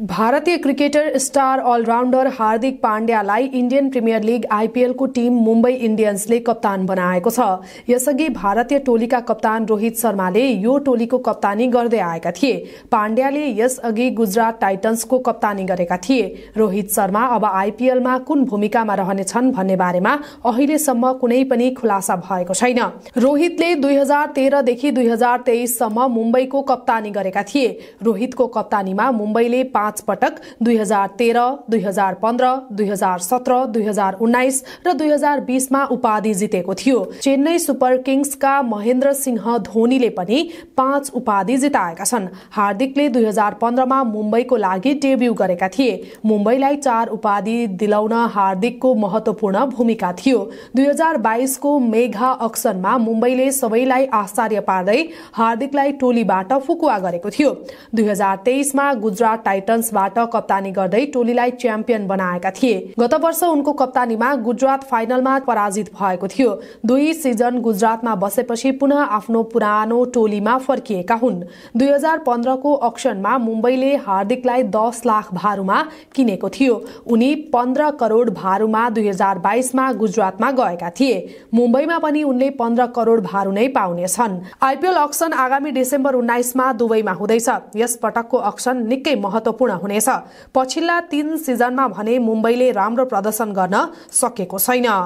भारतीय cricketer star allrounder Hardik पाण्ड्यालाई Indian premier league आइपिएलको टिम मुम्बई इण्डियन्सले कप्तान बनाएको छ यसअघि भारतीय टोलीका कप्तान रोहित शर्माले यो टोलीको कप्तानी गर्दै आएका थिए पाण्ड्याले यसअघि गुजरात टाइटन्सको कप्तानी गरेका थिए रोहित शर्मा अब आइपिएलमा कुन भूमिकामा रहनेछन् भन्ने बारेमा अहिलेसम्म कुनै पनि खुलासा भएको छैन रोहितले दुई हजार तेह्रदेखि दुई हजार तेइससम्म मुम्बईको कप्तानी गरेका थिए रोहितको कप्तानीमा मुम्बईले पाँच पटक दुई हजार तेह्र दुई हजार पन्ध्र दुई हजार सत्र दुई हजार उन्नाइस र दुई हजार बिसमा उपाधि जितेको थियो चेन्नई सुपर किङ्सका महेन्द्र सिंह धोनीले पनि पाँच उपाधि जिताएका छन् हार्दिकले दुई हजार पन्ध्रमा मुम्बईको लागि डेब्यू गरेका थिए मुम्बईलाई चार उपाधि दिलाउन हार्दिकको महत्वपूर्ण भूमिका थियो दुई हजार बाइसको मेघा अक्सनमा मुम्बईले सबैलाई आश्चर्य पार्दै हार्दिकलाई टोलीबाट फुकुवा गरेको थियो दुई हजार तेइसमा गुजरात टाइटन इन्सुरेन्सबाट कप्तानी गर्दै टोलीलाई च्याम्पियन बनाएका थिए गत वर्ष उनको कप्तानीमा गुजरात फाइनलमा पराजित भएको थियो दुई सिजन गुजरातमा बसेपछि पुनः आफ्नो पुरानो टोलीमा फर्किएका हुन् दुई हजार पन्ध्रको अक्सनमा मुम्बईले हार्दिकलाई दस लाख भारूमा किनेको थियो उनी पन्ध्र करोड भारूमा दुई हजार बाइसमा गुजरातमा गएका थिए मुम्बईमा पनि उनले पन्ध्र करोड भारू नै पाउनेछन् आइपिएल अक्सन आगामी डिसेम्बर उन्नाइसमा दुवैमा हुँदैछ यस पटकको अक्सन निकै महत्वपूर्ण महत्वपूर्ण हुनेछ पछिल्ला तीन सिजनमा भने मुम्बईले राम्रो प्रदर्शन गर्न सकेको छैन